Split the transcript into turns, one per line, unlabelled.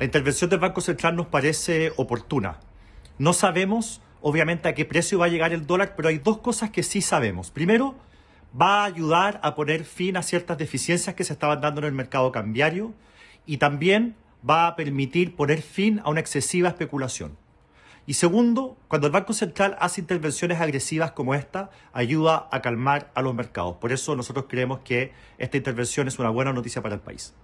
La intervención del Banco Central nos parece oportuna. No sabemos, obviamente, a qué precio va a llegar el dólar, pero hay dos cosas que sí sabemos. Primero, va a ayudar a poner fin a ciertas deficiencias que se estaban dando en el mercado cambiario y también va a permitir poner fin a una excesiva especulación. Y segundo, cuando el Banco Central hace intervenciones agresivas como esta, ayuda a calmar a los mercados. Por eso nosotros creemos que esta intervención es una buena noticia para el país.